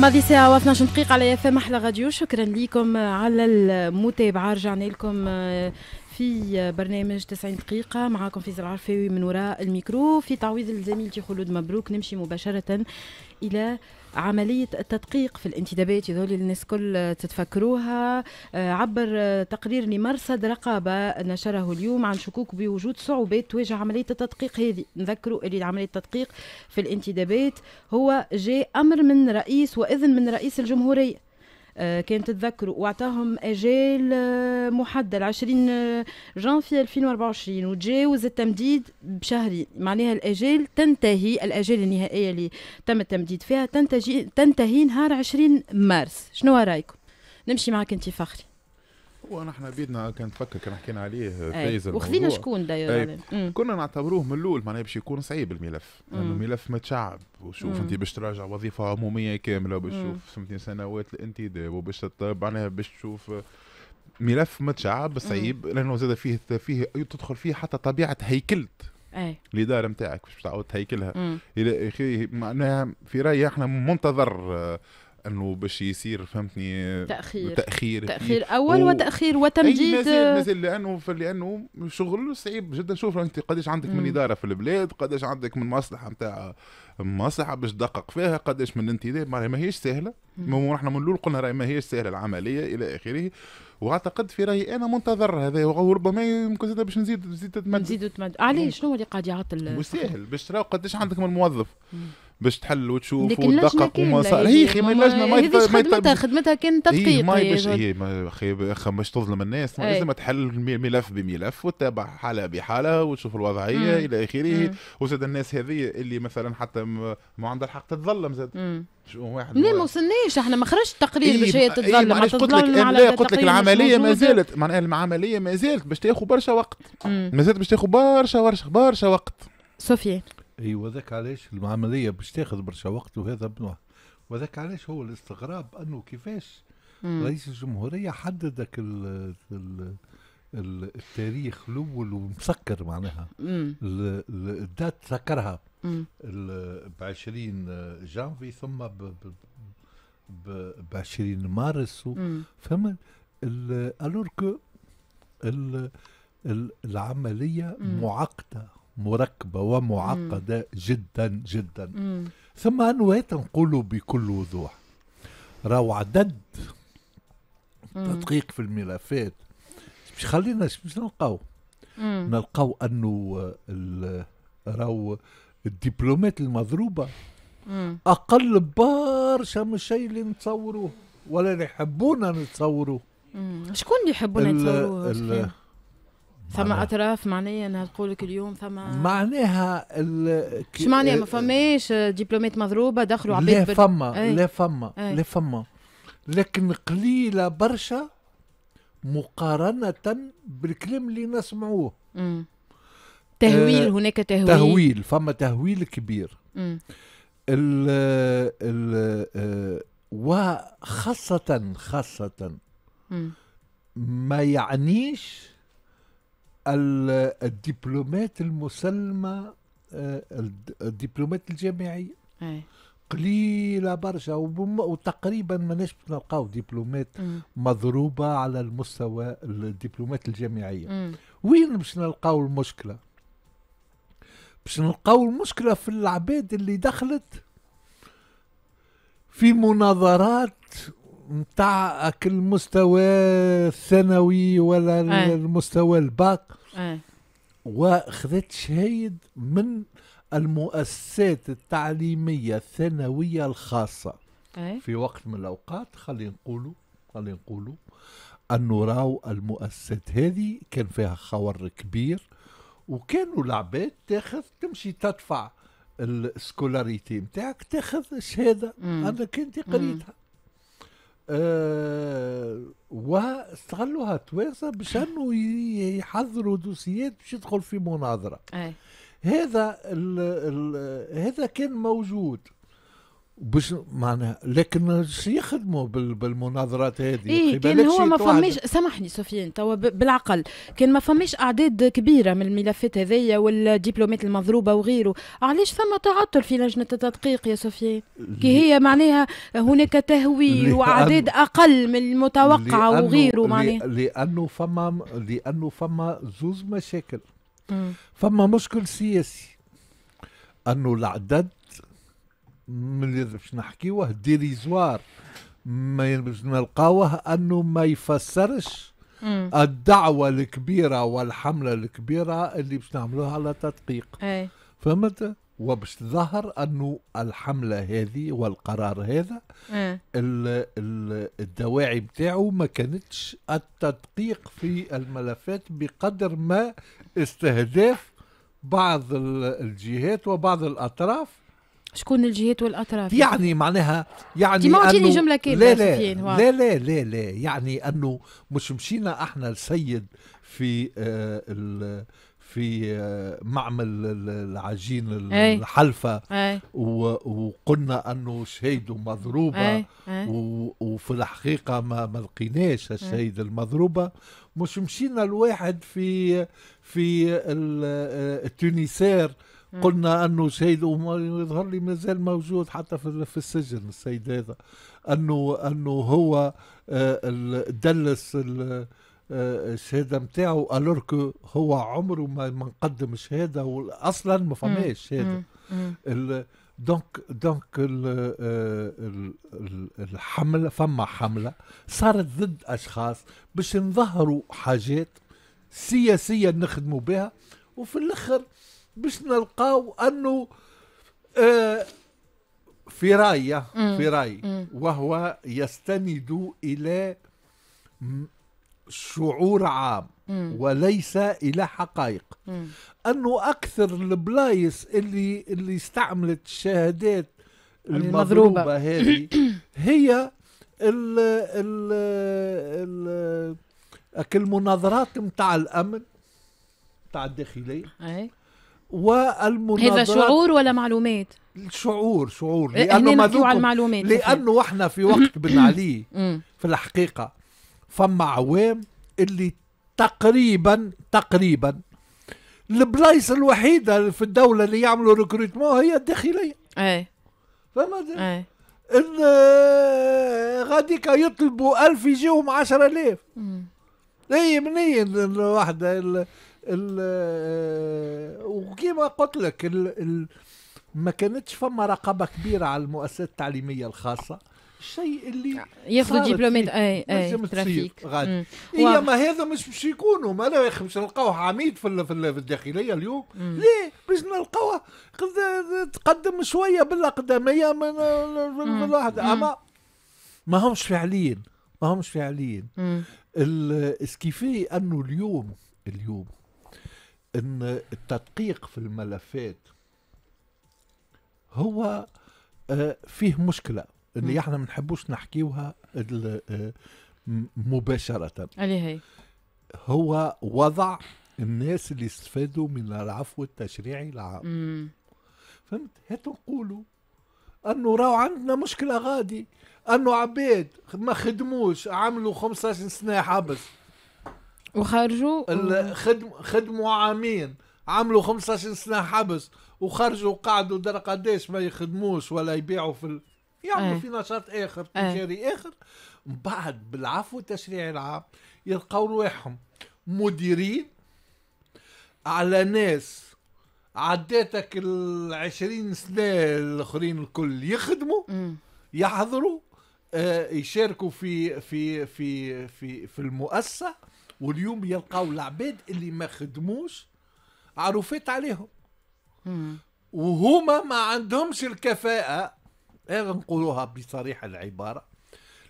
ماضي ساعة و12 دقيقة على يافا محلى غاديو شكرا لكم على المتابعة رجعنا لكم آه، في برنامج 90 دقيقة معاكم فيزا العرفاوي من وراء الميكرو في تعويض تي خلود مبروك نمشي مباشرة إلى عملية التدقيق في الانتدابات يذول الناس كل تتفكروها آه، عبر تقرير لمرصد رقابة نشره اليوم عن شكوك بوجود صعوبات تواجه عملية التدقيق هذه نذكروا اللي عملية التدقيق في الانتدابات هو جاء أمر من رئيس وإذن من رئيس الجمهورية آه، كان تتذكروا وعطاهم اجال آه، محدد 20 آه، جانفي 2024 وتجاوز التمديد بشهرين معناها الاجال تنتهي الاجال النهائيه اللي تم التمديد فيها تنتهي تنتهي نهار 20 مارس شنو رايكم نمشي معك انت فخري ونحن بيدنا كان تفكر كان حكينا عليه آه، إيه، فايز وخذينا شكون داير إيه، كنا نعتبروه من الاول معناها باش يكون صعيب الملف لانه يعني ملف متشعب وشوف انت باش تراجع وظيفه عموميه كامله باش تشوف سنوات الانتداب وباش معناها باش تشوف آه، ملف متشعب صعيب لانه زاد فيه فيه تدخل فيه حتى طبيعه هيكله إيه. الاداره نتاعك باش تعاود تهيكلها الى اخره معناها في رايي احنا منتظر آه، انه باش يصير فهمتني تاخير تاخير تاخير إيه. اول و... وتاخير وتمجيد مازال لانه لانه شغل صعيب جدا شوف انت قداش عندك من اداره في البلاد قداش عندك من مصلحه نتاع مصلحه باش تدقق فيها قداش من انتداب ما هيش سهله نحن من الاول قلنا راهي ماهيش سهله العمليه الى اخره واعتقد في رايي انا منتظر هذا وربما يمكن زاد باش نزيد نزيد تمد نزيد تمد عليه شنو اللي قاعد يعطل مش ساهل باش قداش عندك من موظف مم. باش تحل وتشوف وتدقق وما صار هي خي ما اللجنه ما خدمتها خدمتها كان تدقيق ما طيب. باش هي اخي باش تظلم الناس لازم تحل ملف بملف وتتابع حاله بحاله وتشوف الوضعيه الى اخره وزاد الناس هذه اللي مثلا حتى ما عندها الحق تتظلم زاد واحد ما وصلناش احنا ما خرجش تقرير باش هي تتظلم إيه قلت لك لا قلت لك العمليه ما زالت معناها العمليه ما زالت باش تاخذ برشا وقت ما زالت باش تاخذ برشا برشا برشا وقت سوفيا اي وذاك علاش العمليه باش تاخذ برشا وقت وهذا وذاك علاش هو الاستغراب انه كيفاش مم. رئيس الجمهوريه حددك ال ال التاريخ الاول ومسكر معناها الدات سكرها ب 20 جانفي ثم ب ب 20 مارس فهمت الور كو العمليه معقده مركبة ومعقدة مم. جدا جدا مم. ثم أنواع تنقل بكل وضوح راهو عدد تدقيق في الملفات باش خلينا باش نلقاو نلقاو انه راهو الدبلومات المضروبه مم. اقل برشا من الشيء اللي نتصوروه ولا اللي يحبونا نتصوروه شكون اللي يحبونا نتصوروه ثم اطراف معناها انها تقول لك اليوم ثم معناها ال... شو معناها ما فماش دبلومات مضروبه دخلوا عباد إيه. لا فما لا إيه. فما لا فما لكن قليله برشا مقارنه بالكلام اللي نسمعوه تهويل آه، هناك تهويل تهويل فما تهويل كبير ال ال آه، وخاصه خاصه ما يعنيش الدبلومات المسلمه آه، الدبلومات الجامعيه أي. قليله برشا وتقريبا ماناش باش نلقاو دبلومات مضروبه على المستوى الدبلومات الجامعيه مم. وين باش نلقاو المشكله باش نلقاو المشكله في العباد اللي دخلت في مناظرات كل المستوى الثانوي ولا أي. المستوى الباك أي. وخذت شهيد من المؤسسات التعليمية الثانوية الخاصة أي. في وقت من الأوقات خلي نقولوا خلي نقولوا أنه راو المؤسسات هذه كان فيها خور كبير وكانوا العباد تاخذ تمشي تدفع السكولاريتي نتاعك تاخذ الشهاده أنا كنت قريتها أه واستغلوها تويسا باش انه يحضروا دوسيات باش يدخل في مناظره أي. هذا ال ال هذا كان موجود باش معناها لكن شو يخدموا بالمناظرات هذه إيه كان هو ما فماش سامحني سفيان توا بالعقل كان ما فماش اعداد كبيره من الملفات هذيا والدبلومات المضروبه وغيره علاش ثم تعطل في لجنه التدقيق يا سفيان كي هي معناها هناك تهويل واعداد اقل من المتوقعه وغيره معناها لانه فما لانه فما زوز مشاكل فما مشكل سياسي انه العدد ملي باش نحكيوه ديريزوار ما نلقاوه انه ما يفسرش مم. الدعوة الكبيرة والحملة الكبيرة اللي باش نعملوها على تدقيق أي. فهمت وباش تظهر انه الحملة هذه والقرار هذا اه. ال ال الدواعي بتاعه ما كانتش التدقيق في الملفات بقدر ما استهداف بعض الجهات وبعض الأطراف شكون الجهات والاطراف يعني معناها يعني ما تجيني جمله كامله لا لا, لا لا لا لا يعني انه مش مشينا احنا السيد في آه في آه، معمل العجين الحلفة أي. وقلنا أنه شهيده مضروبة أي. أي. وفي الحقيقة ما لقيناش الشهيد المضروبة مش مشينا الواحد في في آه، التونسير قلنا انه سيد يظهر لي مازال موجود حتى في السجن السيد هذا انه انه هو آه، دلس آه، الشهاده نتاعو الوركو هو عمره ما نقدم شهاده اصلا ما فماش شهاده دونك دونك آه، الحمله فما حمله صارت ضد اشخاص باش نظهروا حاجات سياسيه نخدموا بها وفي الاخر باش نلقاو انه آه في راي في راي وهو يستند الى شعور عام مم. وليس الى حقائق انه اكثر البلايص اللي اللي استعملت الشهادات المضروبه, المضروبة هذه هي ال ال ال المناظرات نتاع الامن نتاع الداخليه والمناظرات هذا شعور ولا معلومات؟ شعور شعور إيه، لانه ما على المعلومات لانه احنا في وقت بن علي في الحقيقه فما عوام اللي تقريبا تقريبا البلايص الوحيده في الدوله اللي يعملوا ريكروتمون هي الداخليه اي فما إيه. آه، غاديك يطلبوا ألف يجيهم عشرة آلاف هي إيه، منين الواحد آه، وكيما قلت لك ما كانتش فما رقابه كبيره على المؤسسات التعليميه الخاصه الشيء اللي ياخذوا دبلومات اي اي آه، آه، ترافيك غادي هي إيه، ما هذا مش باش يكونوا ما اخي باش نلقاوه عميد في, في الداخليه اليوم مم. ليه باش نلقاوه تقدم شويه بالاقدميه من الواحد اما ما همش فعليين ما همش فعليين السكيفي انه اليوم اليوم ان التدقيق في الملفات هو آه، فيه مشكله اللي احنا ما نحبوش نحكيوها آه، مباشره هي إيه؟ هو وضع الناس اللي استفادوا من العفو التشريعي العام فهمت هاتوا نقولوا انه راهو عندنا مشكله غادي انه عباد ما خدموش عملوا 15 سنه حبس وخرجوا خدم خدموا عامين عملوا 15 سنه حبس وخرجوا وقعدوا در قداش ما يخدموش ولا يبيعوا في ال... يعملوا أي. في نشاط اخر إيه. تجاري اخر من بعد بالعفو التشريعي العام يلقاو رواحهم مديرين على ناس عداتك العشرين سنة الآخرين الكل يخدموا إيه. يحضروا آه يشاركوا في في في في في المؤسسة واليوم يلقاو العباد اللي ما خدموش عروفات عليهم وهما ما عندهمش الكفاءة هذا إيه نقولوها بصريح العبارة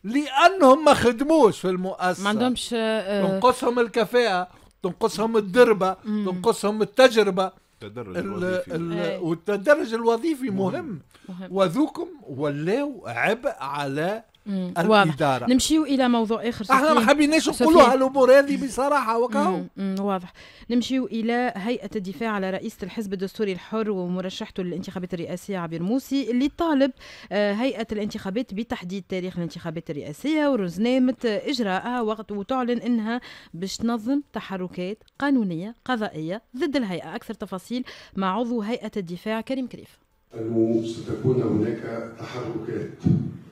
لأنهم ما خدموش في المؤسسة ما عندهمش آه، تنقصهم الكفاءة تنقصهم الدربة مم. تنقصهم التجربة التدرج الوظيفي آه. والتدرج الوظيفي مهم, مهم. وذوكم ولاو عبء على الاداره نمشيو الى موضوع اخر احنا ما حبيناش نقولوا الامور هذه بصراحه وكاو واضح نمشيو الى هيئه الدفاع على رئيسه الحزب الدستوري الحر ومرشحته للانتخابات الرئاسيه عبير موسي اللي طالب آه، هيئه الانتخابات بتحديد تاريخ الانتخابات الرئاسيه ورزنامه اجراءها وقت وتعلن انها باش تنظم تحركات قانونيه قضائيه ضد الهيئه اكثر تفاصيل مع عضو هيئه الدفاع كريم كريف أنه ستكون هناك تحركات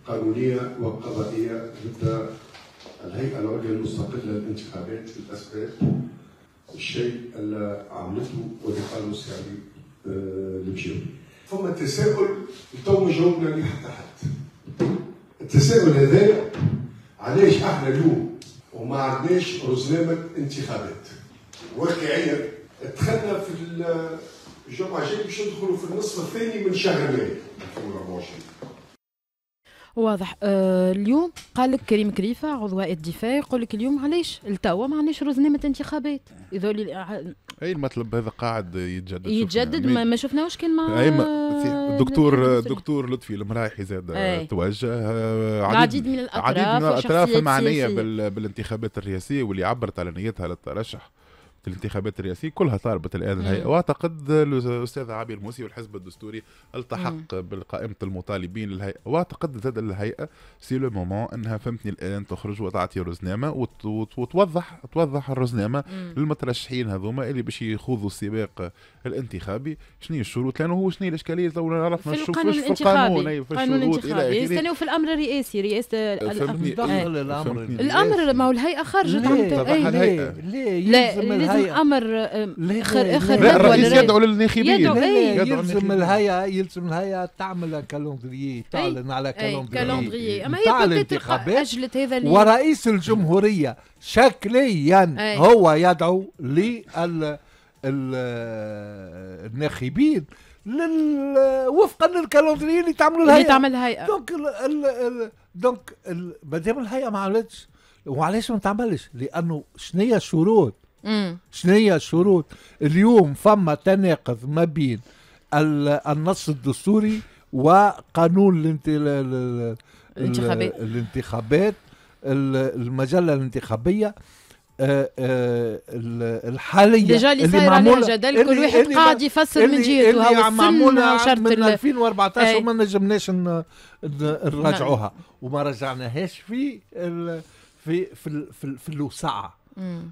قانونيه وقضائيه ضد الهيئه العليا المستقله للانتخابات للاسباب الشيء اللي عملته قالوا الشعبي لبجيو ثم تساؤل تو جاوبنا عليه حتى حد التساؤل هذا علاش احنا اليوم وما عندناش رزنامه انتخابات واقعيا دخلنا في الجمعه الجايه باش ندخلوا في النصف الثاني من شهر مايو 2024 واضح آه اليوم قال لك كريم كريفه عضو هيئه الدفاع يقول لك اليوم علاش التوا ما عندناش رزنامه انتخابات هذول اي المطلب هذا قاعد يتجدد يتجدد ما, ما شفناوش كان مع أي ما الدكتور آه، الدكتور لطفي المرايحي زاد آه، توجه آه، العديد من الاطراف, من الأطراف المعنيه بالانتخابات الرئاسيه واللي عبرت على نيتها للترشح في الانتخابات الرئاسيه كلها طالبت الان الهيئه واعتقد الاستاذ عابر الموسي والحزب الدستوري التحق بالقائمه المطالبين للهيئه واعتقد زاد الهيئه سي لو مومون انها فهمتني الان تخرج وتعطي رزنامه وت... وتوضح توضح الرزنامه للمترشحين هذوما اللي باش يخوضوا السباق الانتخابي شنو هي الشروط لانه هو شنو هي الاشكاليه تو عرفنا نشوف في القانون الانتخابي في القانون الانتخابي اخره في الامر الرئاسي رئاسه إيه، الامر الامر ما هو الهيئه خرجت عن إيه. الهيئه لا لازم امر آه، اخر اخر الرئيس يدعو للناخبين يدعو يلزم الهيئه يلزم الهيئه تعمل كالوندري إيه؟ تعلن على إيه، كالوندري اما هي اجلت هذا ورئيس الجمهوريه شكليا إيه. هو يدعو لل الناخبين لل... وفقا للكالوندري اللي تعملوا الهيئه اللي تعمل الهيئه دونك ال... ال... ال... دونك ال... الهيئه ما عملتش وعلاش ما تعملش؟ لانه شنو هي الشروط؟ شنو هي الشروط اليوم فما تناقض ما بين النص الدستوري وقانون الانتخابات الانتخابات المجله الانتخابيه آه، آه، الحاليه ديجا اللي صاير عليها جدل كل واحد قاعد يفسر من جهته هو معمولة من 2014 وما نجمناش نراجعوها نعم. وما رجعناهاش في في في, في, في الوسعه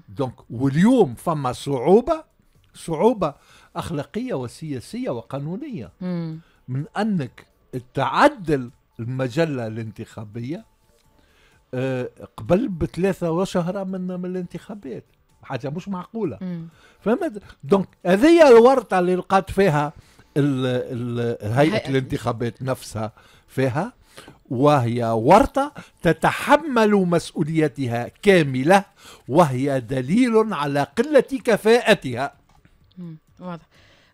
دونك واليوم فما صعوبه صعوبه اخلاقيه وسياسيه وقانونيه مم. من انك تعدل المجله الانتخابيه آه، قبل بثلاثه وشهره من من الانتخابات حاجه مش معقوله فهمت دونك هذه الورطه اللي لقات فيها ال ال هيئه الانتخابات نفسها فيها وهي ورطة تتحمل مسؤوليتها كاملة وهي دليل على قلة كفاءتها واضح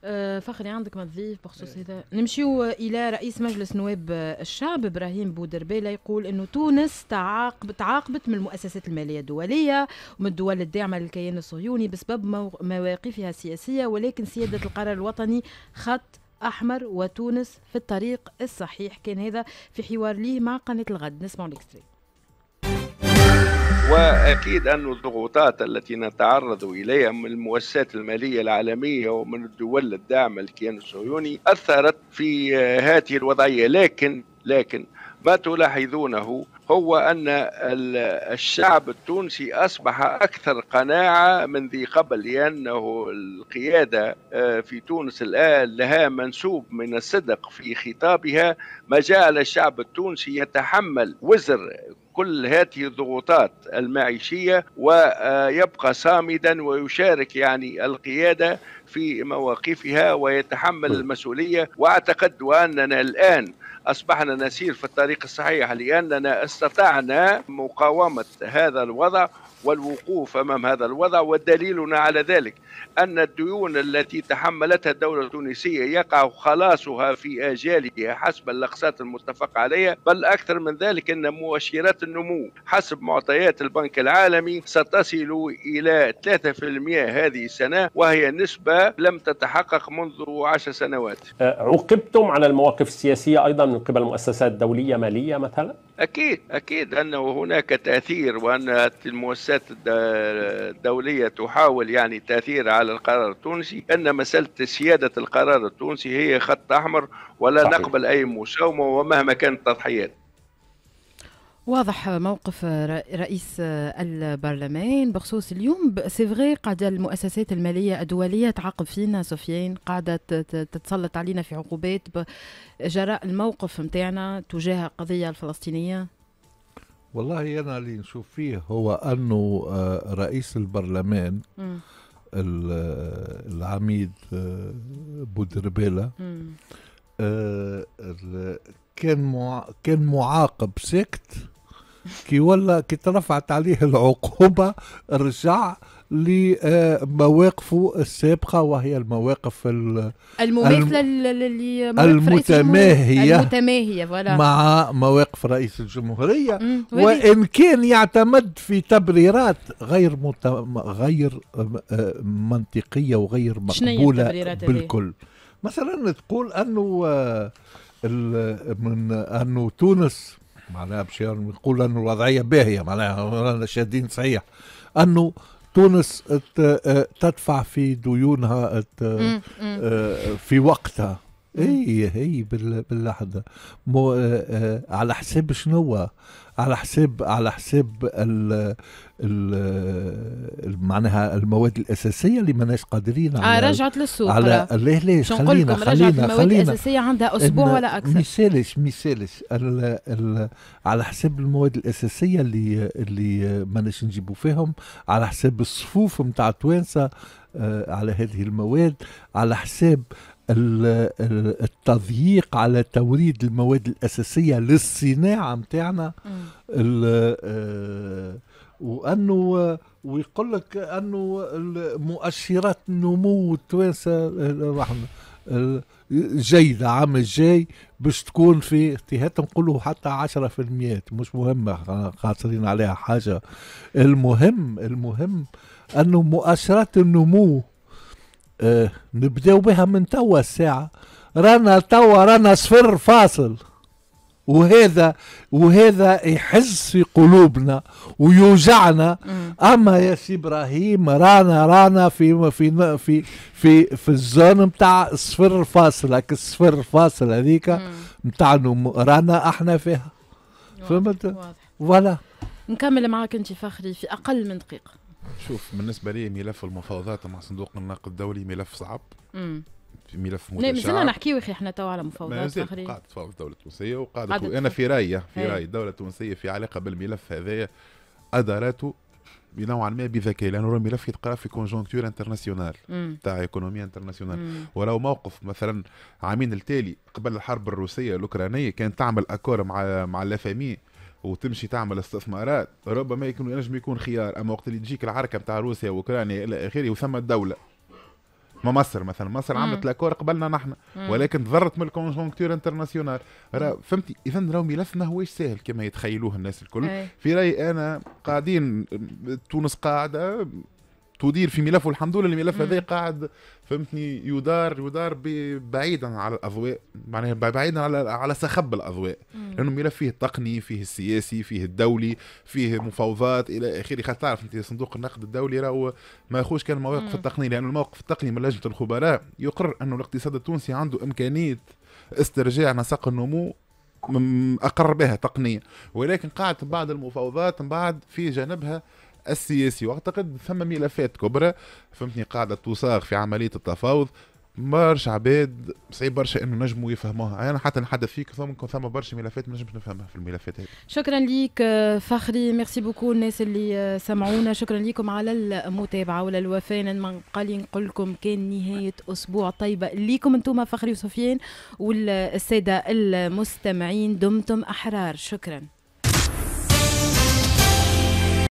أه، فخري عندك ما تضيف بخصوص هذا نمشيو الى رئيس مجلس نواب الشعب ابراهيم بودربيله يقول انه تونس تعاقب تعاقبت من المؤسسات الماليه الدوليه ومن الدول الداعمه للكيان الصهيوني بسبب مواقفها السياسيه ولكن سياده القرار الوطني خط أحمر وتونس في الطريق الصحيح كان هذا في حوار ليه مع قناة الغد نسمعوا الاكستري واكيد ان الضغوطات التي نتعرض اليها من المؤسسات الماليه العالميه ومن الدول الداعمه للكيان الصهيوني اثرت في هذه الوضعيه لكن لكن ما تلاحظونه هو أن الشعب التونسي أصبح أكثر قناعة من ذي قبل لأنه القيادة آه، في تونس الآن لها منسوب من الصدق في خطابها ما جعل الشعب التونسي يتحمل وزر كل هذه الضغوطات المعيشيه ويبقى صامدا ويشارك يعني القياده في مواقفها ويتحمل المسؤوليه واعتقد اننا الان أصبحنا نسير في الطريق الصحيح لأننا استطعنا مقاومة هذا الوضع والوقوف امام هذا الوضع ودليلنا على ذلك ان الديون التي تحملتها الدوله التونسيه يقع خلاصها في اجالها حسب الاقساط المتفق عليها بل اكثر من ذلك ان مؤشرات النمو حسب معطيات البنك العالمي ستصل الى 3% هذه السنه وهي نسبه لم تتحقق منذ 10 سنوات. أه، عوقبتم على المواقف السياسيه ايضا من قبل مؤسسات دوليه ماليه مثلا؟ اكيد اكيد انه هناك تاثير وان المؤسسات المؤسسات الدولية تحاول يعني تأثير على القرار التونسي أن مسألة سيادة القرار التونسي هي خط أحمر ولا صحيح. نقبل أي مساومة ومهما كانت التضحيات واضح موقف رئيس البرلمان بخصوص اليوم سي فغي قاعدة المؤسسات المالية الدولية تعاقب فينا سفيان قاعدة تتسلط علينا في عقوبات جراء الموقف متاعنا تجاه القضية الفلسطينية والله أنا اللي نشوف فيه هو أنه آه، رئيس البرلمان م. آه، العميد آه، بودربيلا كان كان معاقب سكت كي ولا كي ترفعت عليه العقوبه رجع لمواقفه السابقة وهي المواقف المماثلة المتماهية المتماهية مع مواقف رئيس الجمهورية وإن كان يعتمد في تبريرات غير مت... غير آه، منطقية وغير مقبولة بالكل مثلا تقول أنه آه، من أنه تونس معناها باش يقول يعني أنه الوضعية باهية معناها رانا شادين صحيح أنه تونس آه، تدفع في ديونها آه، آه، في وقتها اي هي باللحظه مو على حساب شنو على حساب على حساب ال معناها المواد الاساسيه اللي ماناش قادرين آه، على آه رجعت للسوق على ليه ليش خلينا خلينا رجعت المواد الاساسيه عندها اسبوع ولا اكثر مثالش مثالش على حساب المواد الاساسيه اللي اللي ماناش نجيبوا فيهم على حساب الصفوف نتاع التوانسه آه، على هذه المواد على حساب التضييق على توريد المواد الأساسية للصناعة متاعنا وانه ويقول لك انه مؤشرات النمو التوانسه جيدة عام الجاي باش تكون في اتهات نقوله حتى عشرة في المئة مش مهمة خاسرين عليها حاجة المهم المهم أنه مؤشرات النمو آه نبداو بها من توا الساعة رانا توا رانا صفر فاصل وهذا وهذا يحز في قلوبنا ويوجعنا اما يا سي ابراهيم رانا رانا في في في في في الزون نتاع صفر فاصل هاك الصفر فاصل هذيك نتاع رانا احنا فيها فهمت فوالا نكمل معاك انت فخري في اقل من دقيقه شوف بالنسبه لي ملف المفاوضات مع صندوق النقد الدولي ملف صعب ملف نعم مازلنا نحكيو اخي احنا تو على مفاوضات اخرين قاعد تفاوض الدوله التونسيه وقاعد انا في رايي في إيه. رايي الدوله التونسيه في علاقه بالملف هذايا ادارته بنوعا ما بذكاء لانه راه ملف يتقرا في كونجونكتور انترناسيونال تاع ايكونومي انترناسيونال وراه موقف مثلا عامين التالي قبل الحرب الروسيه الاوكرانيه كانت تعمل اكور مع مع لافامي وتمشي تعمل استثمارات ربما يكون ينجم يكون خيار اما وقت اللي تجيك العركه نتاع روسيا واوكرانيا الى اخره وثم الدوله ما مصر مثلا مصر عملت لاكور قبلنا نحن ولكن تضرت من الكونجونكتور انترناسيونال فهمتي اذا راهو ملف ما هوش سهل كما يتخيلوه الناس الكل إيه. في رايي انا قاعدين تونس قاعده تدير في ملفه الحمد لله الملف هذا قاعد فهمتني يدار يدار بعيدا على الاضواء معناها بعيدا على على سخب الاضواء لانه لانه ملف فيه التقني فيه السياسي فيه الدولي فيه مفاوضات الى اخره خاطر تعرف انت صندوق النقد الدولي راهو ما يخوش كان المواقف التقنيه لانه الموقف التقني من لجنه الخبراء يقرر انه الاقتصاد التونسي عنده امكانيه استرجاع نسق النمو اقر بها تقنيا ولكن قاعد بعد المفاوضات من بعد في جانبها السياسي واعتقد ثم ملفات كبرى فهمتني قاعده توصاغ في عمليه التفاوض برشا عباد صعيب برشا انه نجموا يفهموها انا يعني حتى نحدث فيك ثم ثم برشا ملفات ما نجمش نفهمها في الملفات هذه شكرا ليك فخري ميرسي بوكو الناس اللي سمعونا شكرا ليكم على المتابعه ولا الوفاء ما قال نقول لكم كان نهايه اسبوع طيبه ليكم انتم فخري وسفيان والساده المستمعين دمتم احرار شكرا